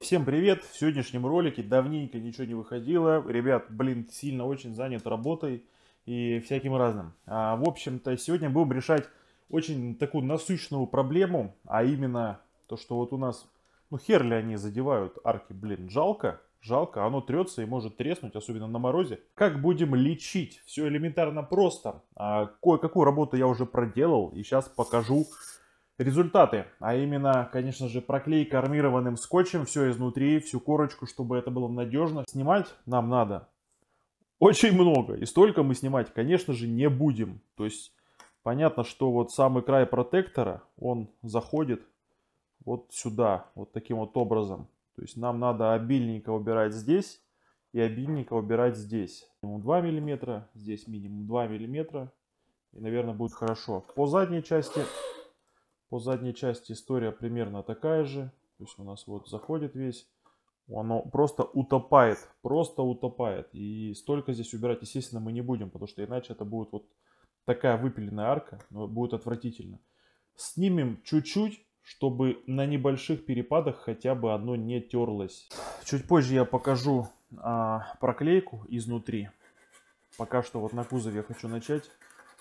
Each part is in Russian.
Всем привет! В сегодняшнем ролике давненько ничего не выходило. Ребят, блин, сильно очень занят работой и всяким разным. А, в общем-то, сегодня будем решать очень такую насущную проблему, а именно то, что вот у нас, ну хер ли они задевают арки, блин, жалко, жалко, оно трется и может треснуть, особенно на морозе. Как будем лечить? Все элементарно просто. А, Кое-какую работу я уже проделал и сейчас покажу, Результаты, а именно, конечно же, проклейка армированным скотчем все изнутри, всю корочку, чтобы это было надежно. Снимать нам надо очень много, и столько мы снимать, конечно же, не будем. То есть, понятно, что вот самый край протектора, он заходит вот сюда, вот таким вот образом. То есть, нам надо обильненько убирать здесь и обильненько убирать здесь. Минимум 2 миллиметра здесь минимум 2 миллиметра и, наверное, будет хорошо. По задней части по задней части история примерно такая же. То есть у нас вот заходит весь. Оно просто утопает, просто утопает. И столько здесь убирать, естественно, мы не будем, потому что иначе это будет вот такая выпиленная арка, но будет отвратительно. Снимем чуть-чуть, чтобы на небольших перепадах хотя бы одно не терлось. Чуть позже я покажу а, проклейку изнутри. Пока что вот на кузове я хочу начать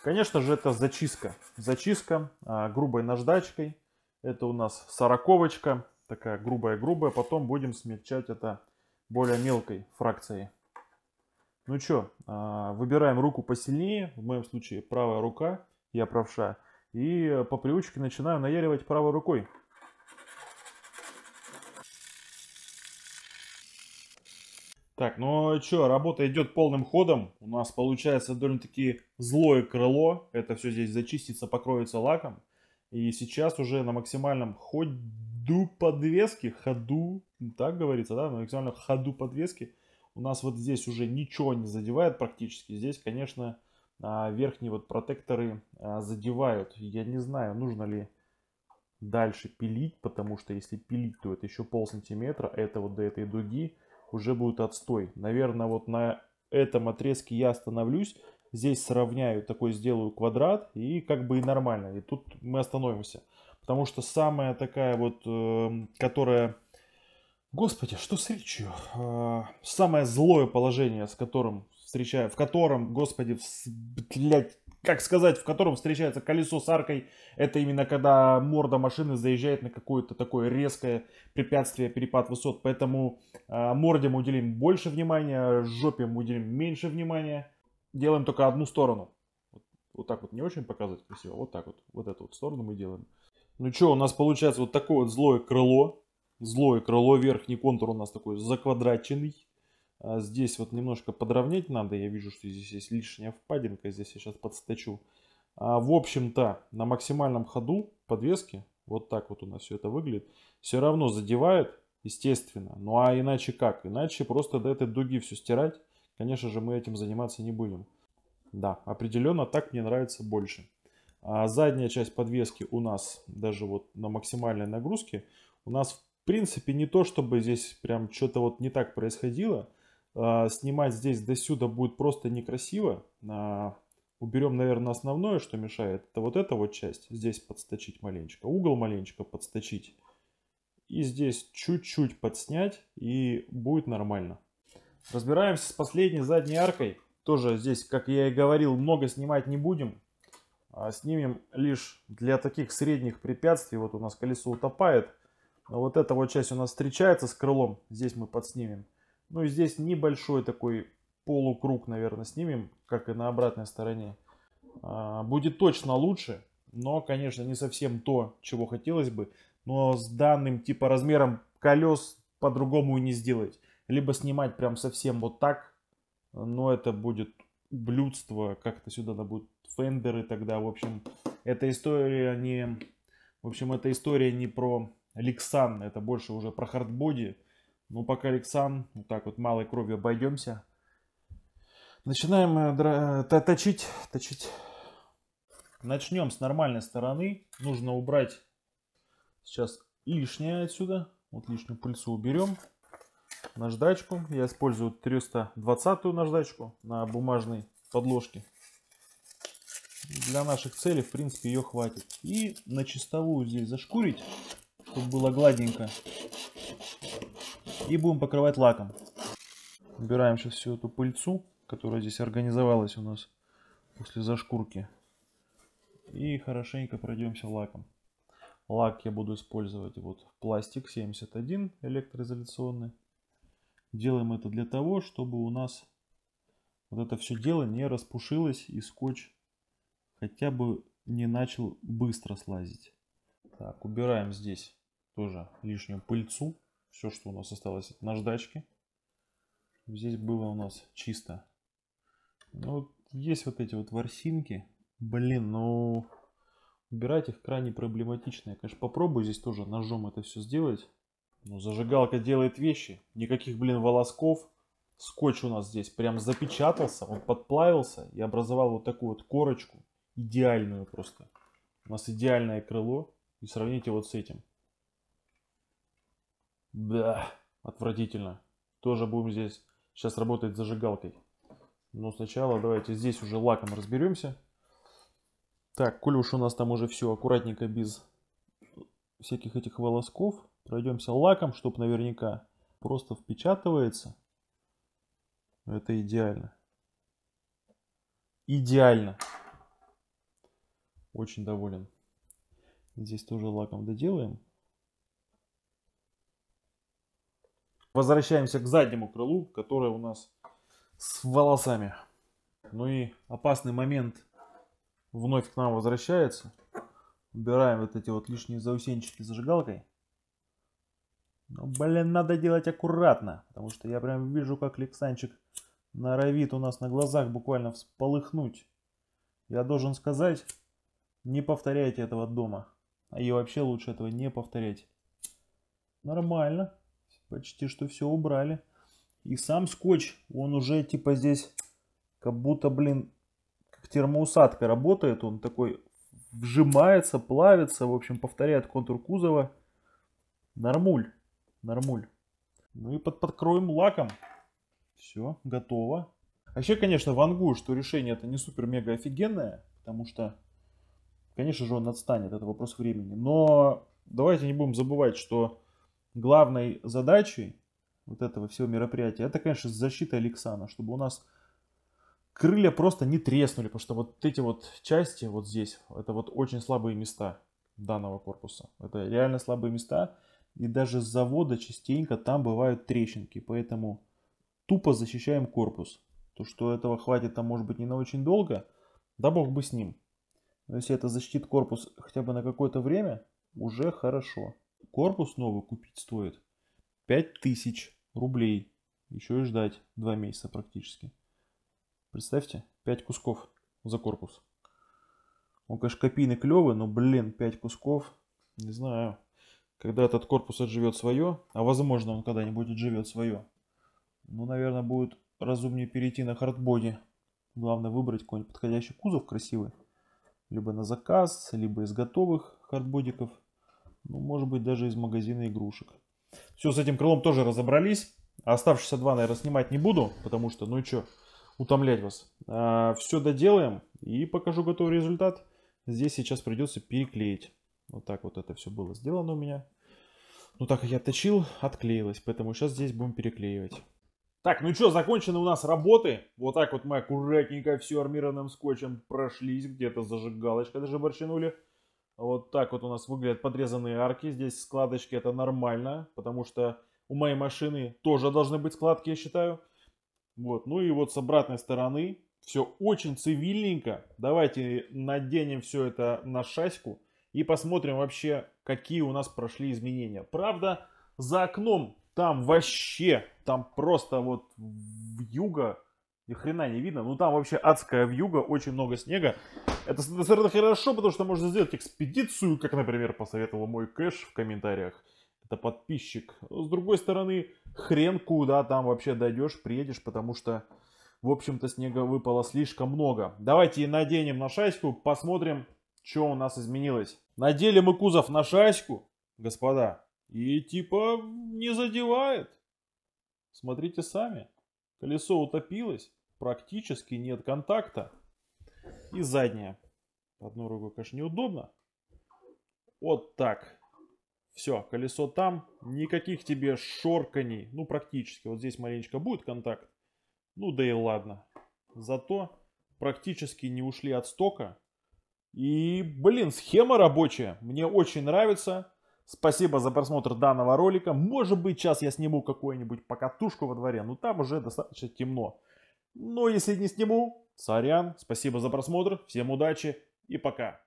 Конечно же, это зачистка. Зачистка а, грубой наждачкой. Это у нас сороковочка, такая грубая-грубая. Потом будем смягчать это более мелкой фракцией. Ну что, а, выбираем руку посильнее. В моем случае правая рука, я правша. И по привычке начинаю наяривать правой рукой. Так, ну а что, работа идет полным ходом. У нас получается довольно-таки злое крыло. Это все здесь зачистится, покроется лаком. И сейчас уже на максимальном ходу подвески, ходу, так говорится, да, на максимальном ходу подвески у нас вот здесь уже ничего не задевает практически. Здесь, конечно, а, верхние вот протекторы а, задевают. Я не знаю, нужно ли дальше пилить, потому что если пилить, то это еще пол сантиметра, это вот до этой дуги уже будет отстой. Наверное, вот на этом отрезке я остановлюсь. Здесь сравняю, такой сделаю квадрат и как бы и нормально. И тут мы остановимся. Потому что самая такая вот, эм, которая... Господи, что с речью? Э, самое злое положение, с которым встречаю, в котором, господи, блядь, как сказать, в котором встречается колесо с аркой. Это именно когда морда машины заезжает на какое-то такое резкое препятствие, перепад высот. Поэтому э, а, морде мы уделим больше внимания, жопе мы уделим меньше внимания. Делаем только одну сторону. Вот, вот так вот не очень показывать красиво, вот так вот. Вот эту вот сторону мы делаем. Ну что, у нас получается вот такое вот злое крыло. Злое крыло, верхний контур у нас такой заквадраченный. А здесь вот немножко подровнять надо. Я вижу, что здесь есть лишняя впадинка. Здесь я сейчас подстачу. А, в общем-то, на максимальном ходу подвески, вот так вот у нас все это выглядит, все равно задевает, естественно. Ну а иначе как? Иначе просто до этой дуги все стирать. Конечно же, мы этим заниматься не будем. Да, определенно так мне нравится больше. А задняя часть подвески у нас, даже вот на максимальной нагрузке, у нас в принципе не то, чтобы здесь прям что-то вот не так происходило – а, снимать здесь до сюда будет просто некрасиво. А, Уберем, наверное, основное, что мешает. Это вот эта вот часть. Здесь подсточить маленечко. Угол маленечко подсточить. И здесь чуть-чуть подснять. И будет нормально. Разбираемся с последней задней аркой. Тоже здесь, как я и говорил, много снимать не будем. А, снимем лишь для таких средних препятствий. Вот у нас колесо утопает. Но вот эта вот часть у нас встречается с крылом. Здесь мы подснимем. Ну и здесь небольшой такой полукруг, наверное, снимем, как и на обратной стороне. А, будет точно лучше, но, конечно, не совсем то, чего хотелось бы. Но с данным типа размером колес по-другому и не сделать. Либо снимать прям совсем вот так, но это будет блюдство, как-то сюда надо будет фендеры тогда, в общем, эта история не, в общем, эта история не про Ликсан, это больше уже про хардбоди, ну, пока Александр, вот так вот малой кровью обойдемся. Начинаем э, э, точить, точить. Начнем с нормальной стороны. Нужно убрать сейчас лишнее отсюда. Вот лишнюю пыльцу уберем. Наждачку. Я использую 320 наждачку на бумажной подложке. Для наших целей, в принципе, ее хватит. И на чистовую здесь зашкурить, чтобы было гладенько. И будем покрывать лаком. Убираем сейчас всю эту пыльцу, которая здесь организовалась у нас после зашкурки. И хорошенько пройдемся лаком. Лак я буду использовать вот пластик 71 электроизоляционный. Делаем это для того, чтобы у нас вот это все дело не распушилось и скотч хотя бы не начал быстро слазить. Так, убираем здесь тоже лишнюю пыльцу. Все, что у нас осталось от наждачки. Здесь было у нас чисто. Ну, есть вот эти вот ворсинки. Блин, ну... Убирать их крайне проблематично. Я, конечно, попробую здесь тоже ножом это все сделать. Но зажигалка делает вещи. Никаких, блин, волосков. Скотч у нас здесь прям запечатался. Он подплавился и образовал вот такую вот корочку. Идеальную просто. У нас идеальное крыло. И сравните вот с этим. Да, отвратительно. Тоже будем здесь сейчас работать зажигалкой. Но сначала давайте здесь уже лаком разберемся. Так, коль уж у нас там уже все аккуратненько, без всяких этих волосков. Пройдемся лаком, чтобы наверняка просто впечатывается. Это идеально. Идеально. Очень доволен. Здесь тоже лаком доделаем. Возвращаемся к заднему крылу, которое у нас с волосами. Ну и опасный момент вновь к нам возвращается. Убираем вот эти вот лишние заусенчики зажигалкой. Но, ну, блин, надо делать аккуратно, потому что я прям вижу, как Лексанчик норовит у нас на глазах буквально всполыхнуть. Я должен сказать, не повторяйте этого дома. А и вообще лучше этого не повторять. Нормально почти что все убрали. И сам скотч, он уже типа здесь как будто, блин, как термоусадка работает. Он такой вжимается, плавится, в общем, повторяет контур кузова. Нормуль, нормуль. Ну и под подкроем лаком. Все, готово. Вообще, а конечно, вангую, что решение это не супер-мега офигенное, потому что, конечно же, он отстанет, это вопрос времени. Но давайте не будем забывать, что главной задачей вот этого всего мероприятия, это, конечно, защита Алексана, чтобы у нас крылья просто не треснули, потому что вот эти вот части вот здесь, это вот очень слабые места данного корпуса. Это реально слабые места, и даже с завода частенько там бывают трещинки, поэтому тупо защищаем корпус. То, что этого хватит там может быть не на очень долго, да бог бы с ним. Но если это защитит корпус хотя бы на какое-то время, уже хорошо. Корпус новый купить стоит 5000 рублей. Еще и ждать два месяца практически. Представьте, 5 кусков за корпус. Он, конечно, копийный клевый, но, блин, 5 кусков, не знаю. Когда этот корпус отживет свое, а возможно он когда-нибудь отживет свое, ну, наверное, будет разумнее перейти на хардбоди. Главное выбрать какой-нибудь подходящий кузов красивый. Либо на заказ, либо из готовых хардбодиков – ну, может быть, даже из магазина игрушек. Все, с этим крылом тоже разобрались. Оставшиеся два, наверное, снимать не буду, потому что, ну и что, утомлять вас. А, все доделаем и покажу готовый результат. Здесь сейчас придется переклеить. Вот так вот это все было сделано у меня. Ну так как я точил, отклеилось, поэтому сейчас здесь будем переклеивать. Так, ну что, закончены у нас работы. Вот так вот мы аккуратненько все армированным скотчем прошлись, где-то зажигалочка даже борщинули. Вот так вот у нас выглядят подрезанные арки. Здесь складочки это нормально, потому что у моей машины тоже должны быть складки, я считаю. Вот, ну и вот с обратной стороны все очень цивильненько. Давайте наденем все это на шаську и посмотрим вообще, какие у нас прошли изменения. Правда, за окном там вообще, там просто вот в юго ни хрена не видно. Ну там вообще адская вьюга, очень много снега. Это, стороны хорошо, потому что можно сделать экспедицию, как, например, посоветовал мой кэш в комментариях. Это подписчик. Но, с другой стороны, хрен куда там вообще дойдешь, приедешь, потому что, в общем-то, снега выпало слишком много. Давайте наденем на шаську, посмотрим, что у нас изменилось. Надели мы кузов на шаську, господа, и типа не задевает. Смотрите сами. Колесо утопилось практически нет контакта. И задняя. Одну руку, конечно, неудобно. Вот так. Все, колесо там. Никаких тебе шорканий. Ну, практически. Вот здесь маленечко будет контакт. Ну, да и ладно. Зато практически не ушли от стока. И, блин, схема рабочая. Мне очень нравится. Спасибо за просмотр данного ролика. Может быть, сейчас я сниму какую-нибудь покатушку во дворе, но ну, там уже достаточно темно. Но ну, а если не сниму, сорян, спасибо за просмотр, всем удачи и пока.